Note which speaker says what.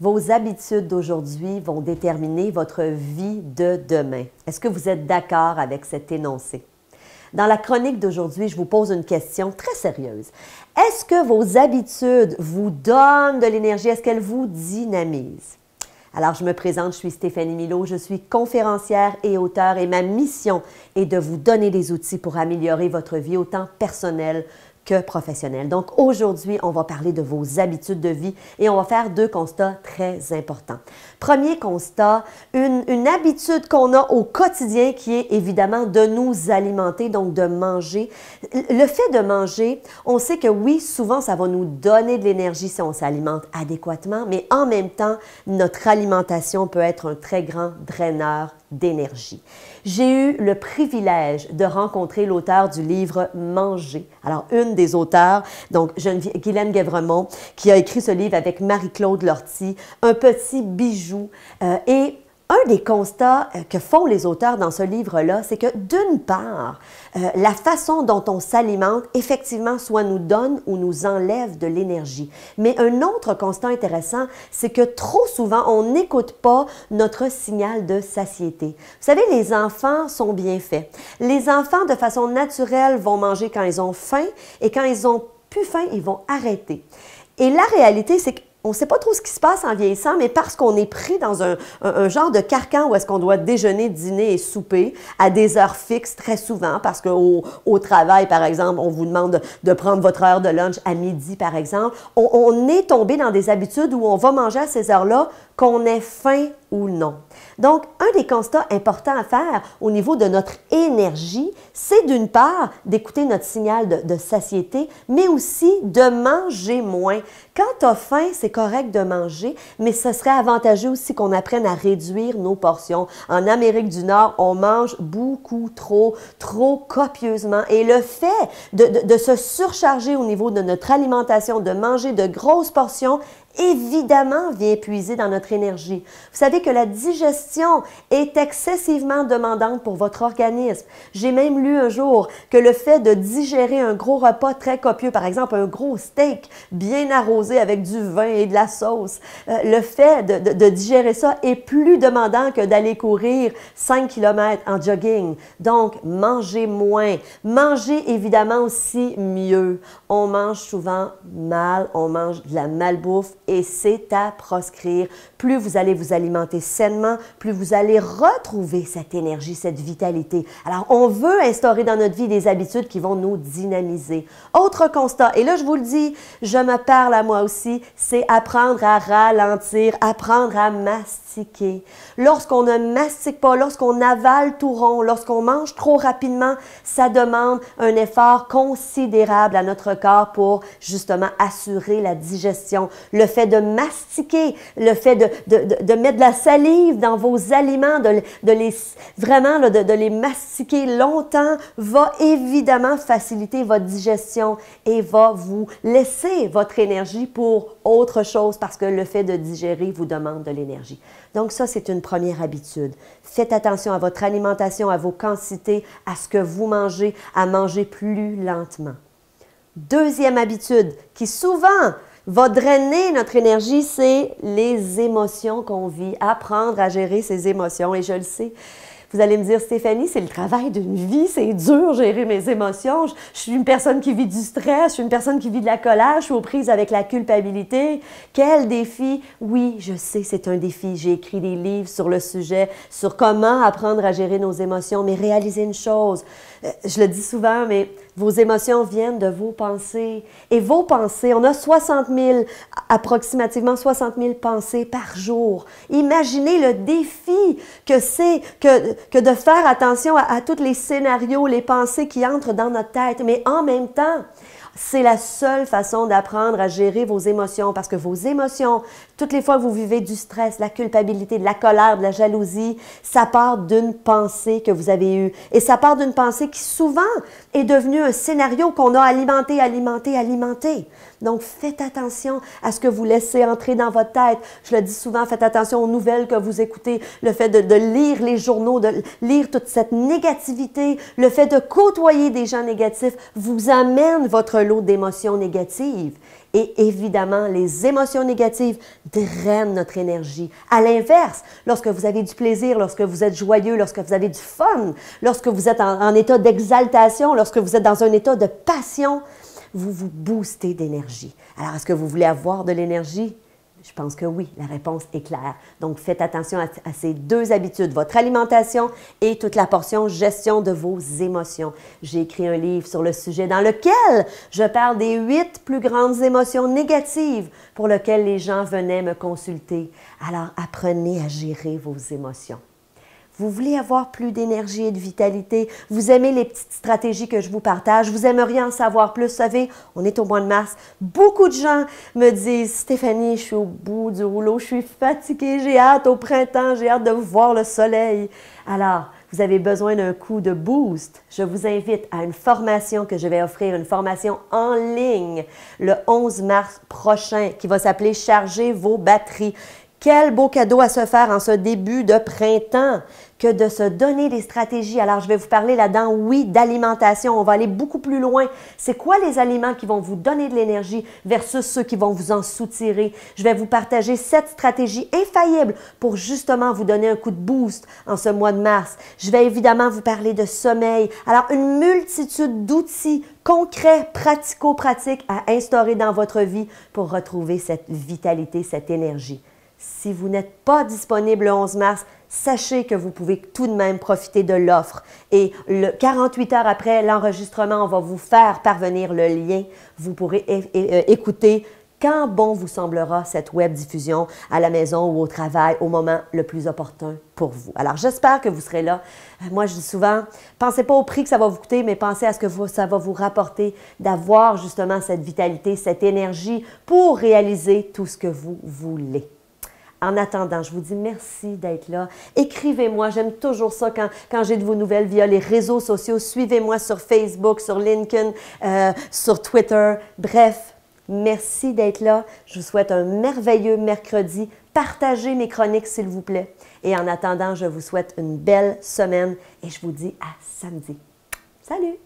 Speaker 1: Vos habitudes d'aujourd'hui vont déterminer votre vie de demain. Est-ce que vous êtes d'accord avec cet énoncé? Dans la chronique d'aujourd'hui, je vous pose une question très sérieuse. Est-ce que vos habitudes vous donnent de l'énergie? Est-ce qu'elles vous dynamisent? Alors, je me présente, je suis Stéphanie Milo, je suis conférencière et auteure et ma mission est de vous donner des outils pour améliorer votre vie autant personnelle professionnels. Donc aujourd'hui, on va parler de vos habitudes de vie et on va faire deux constats très importants. Premier constat, une, une habitude qu'on a au quotidien qui est évidemment de nous alimenter, donc de manger. Le fait de manger, on sait que oui, souvent ça va nous donner de l'énergie si on s'alimente adéquatement, mais en même temps, notre alimentation peut être un très grand draineur d'énergie. J'ai eu le privilège de rencontrer l'auteur du livre Manger. Alors, une des auteurs, donc Guylaine Guévremont, qui a écrit ce livre avec Marie-Claude Lortie, un petit bijou. Euh, et un des constats euh, que font les auteurs dans ce livre-là, c'est que d'une part, euh, la façon dont on s'alimente, effectivement, soit nous donne ou nous enlève de l'énergie. Mais un autre constat intéressant, c'est que trop souvent, on n'écoute pas notre signal de satiété. Vous savez, les enfants sont bien faits. Les enfants, de façon naturelle, vont manger quand ils ont faim et quand ils ont plus faim, ils vont arrêter. Et la réalité, c'est que on ne sait pas trop ce qui se passe en vieillissant, mais parce qu'on est pris dans un, genre de carcan où est-ce qu'on doit déjeuner, dîner et souper à des heures fixes très souvent, parce qu'au au travail, par exemple, on vous demande de, prendre votre heure de lunch à midi, par exemple. on est tombé dans des habitudes où on va manger à ces heures-là qu'on ait faim ou non. Donc, un des constats importants à faire au niveau de notre énergie, c'est d'une part d'écouter notre signal de, satiété, mais aussi de manger moins. Quand tu as faim, c'est correct de manger, mais ce serait avantageux aussi qu'on apprenne à réduire nos portions. En Amérique du Nord, on mange beaucoup trop, trop copieusement. Et le fait de se surcharger au niveau de notre alimentation, de manger de grosses portions, évidemment, vient puiser dans notre énergie. Vous savez que la digestion est excessivement demandante pour votre organisme. J'ai même lu un jour que le fait de digérer un gros repas très copieux, par exemple un gros steak bien arrosé avec du vin et de la sauce, euh, le fait de, digérer ça est plus demandant que d'aller courir 5 km en jogging. Donc, mangez moins. Mangez évidemment aussi mieux. On mange souvent mal, on mange de la malbouffe et c'est à proscrire. Plus vous allez vous alimenter sainement, plus vous allez retrouver cette énergie, cette vitalité. Alors, on veut instaurer dans notre vie des habitudes qui vont nous dynamiser. Autre constat, et là, je vous le dis, je me parle à moi aussi, c'est apprendre à ralentir, apprendre à mastiquer. Lorsqu'on ne mastique pas, lorsqu'on avale tout rond, lorsqu'on mange trop rapidement, ça demande un effort considérable à notre corps pour justement assurer la digestion, le fait de mastiquer, le fait de, mettre de la salive dans vos aliments, de, les, vraiment de, les mastiquer longtemps, va évidemment faciliter votre digestion et va vous laisser votre énergie pour autre chose parce que le fait de digérer vous demande de l'énergie. Donc ça, c'est une première habitude. Faites attention à votre alimentation, à vos quantités, à ce que vous mangez, à manger plus lentement. Deuxième habitude qui souvent va drainer notre énergie, c'est les émotions qu'on vit, apprendre à gérer ses émotions. Et je le sais, vous allez me dire, Stéphanie, c'est le travail d'une vie, c'est dur gérer mes émotions. Je, suis une personne qui vit du stress, je suis une personne qui vit de la colère, je suis aux prises avec la culpabilité. Quel défi! Oui, je sais, c'est un défi. J'ai écrit des livres sur le sujet, sur comment apprendre à gérer nos émotions, mais réaliser une chose, euh, je le dis souvent, mais vos émotions viennent de vos pensées. Et vos pensées, on a 60 000, approximativement 60 000 pensées par jour. Imaginez le défi que c'est que, que, de faire attention à, à tous les scénarios, les pensées qui entrent dans notre tête. Mais en même temps, c'est la seule façon d'apprendre à gérer vos émotions parce que vos émotions, toutes les fois que vous vivez du stress, la culpabilité, de la colère, de la jalousie, ça part d'une pensée que vous avez eue. Et ça part d'une pensée qui souvent est devenue un scénario qu'on a alimenté, alimenté, alimenté. Donc faites attention à ce que vous laissez entrer dans votre tête. Je le dis souvent, faites attention aux nouvelles que vous écoutez, le fait de, lire les journaux, de lire toute cette négativité, le fait de côtoyer des gens négatifs vous amène votre d'émotions négatives. Et évidemment, les émotions négatives drainent notre énergie. À l'inverse, lorsque vous avez du plaisir, lorsque vous êtes joyeux, lorsque vous avez du fun, lorsque vous êtes en état d'exaltation, lorsque vous êtes dans un état de passion, vous vous boostez d'énergie. Alors, est-ce que vous voulez avoir de l'énergie? Je pense que oui, la réponse est claire. Donc, faites attention à, ces deux habitudes, votre alimentation et toute la portion gestion de vos émotions. J'ai écrit un livre sur le sujet dans lequel je parle des huit plus grandes émotions négatives pour lesquelles les gens venaient me consulter. Alors, apprenez à gérer vos émotions. Vous voulez avoir plus d'énergie et de vitalité. Vous aimez les petites stratégies que je vous partage. Vous aimeriez en savoir plus. Vous savez, on est au mois de mars. Beaucoup de gens me disent, Stéphanie, je suis au bout du rouleau. Je suis fatiguée. J'ai hâte au printemps. J'ai hâte de voir le soleil. Alors, vous avez besoin d'un coup de boost, je vous invite à une formation que je vais offrir, une formation en ligne le 11 mars prochain qui va s'appeler Charger vos batteries. Quel beau cadeau à se faire en ce début de printemps que de se donner des stratégies. Alors, je vais vous parler là-dedans, oui, d'alimentation. On va aller beaucoup plus loin. C'est quoi les aliments qui vont vous donner de l'énergie versus ceux qui vont vous en soutirer? Je vais vous partager sept stratégies infaillibles pour justement vous donner un coup de boost en ce mois de mars. Je vais évidemment vous parler de sommeil. Alors, une multitude d'outils concrets, pratico-pratiques à instaurer dans votre vie pour retrouver cette vitalité, cette énergie. Si vous n'êtes pas disponible le 11 mars, sachez que vous pouvez tout de même profiter de l'offre. Et le 48 heures après l'enregistrement, on va vous faire parvenir le lien. Vous pourrez écouter quand bon vous semblera cette web diffusion à la maison ou au travail au moment le plus opportun pour vous. Alors j'espère que vous serez là. Moi je dis souvent, pensez pas au prix que ça va vous coûter, mais pensez à ce que ça va vous rapporter d'avoir justement cette vitalité, cette énergie pour réaliser tout ce que vous voulez. En attendant, je vous dis merci d'être là. Écrivez-moi, j'aime toujours ça quand, j'ai de vos nouvelles via les réseaux sociaux. Suivez-moi sur Facebook, sur LinkedIn, euh, sur Twitter. Bref, merci d'être là. Je vous souhaite un merveilleux mercredi. Partagez mes chroniques, s'il vous plaît. Et en attendant, je vous souhaite une belle semaine et je vous dis à samedi. Salut!